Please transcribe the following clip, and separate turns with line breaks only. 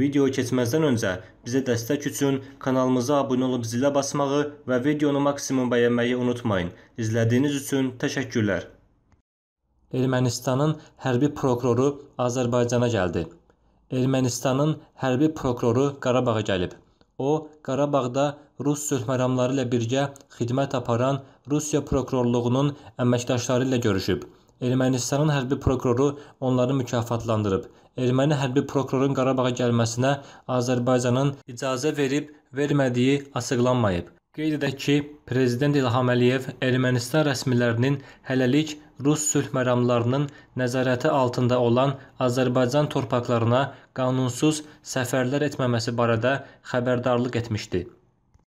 Videoya keçməzdən öncə bizə dəstək üçün kanalımıza abunə olub zilə basmağı və videonu maksimum bəyənməyi unutmayın. İzlədiyiniz üçün təşəkkürlər. Ermənistanın hərbi prokuroru Azərbaycana gəldi. Ermənistanın hərbi prokuroru Qarabağa gəlib. O, Qarabağda Rus sülhməramları ilə birgə xidmət aparan Rusiya prokurorluğunun əməkdaşları ilə görüşüb. Ermənistanın hərbi prokuroru onları mükafatlandırıb. Erməni hərbi prokurorun Qarabağa gəlməsinə Azərbaycanın icazə verib vermədiyi açıqlanmayıb. Qeyd edək ki, Prezident İlham Əliyev Ermənistan rəsmilərinin hələlik Rus sülh məramlarının nəzarəti altında olan Azərbaycan torpaqlarına qanunsuz səfərlər etməməsi barədə xəbərdarlıq etmişdi.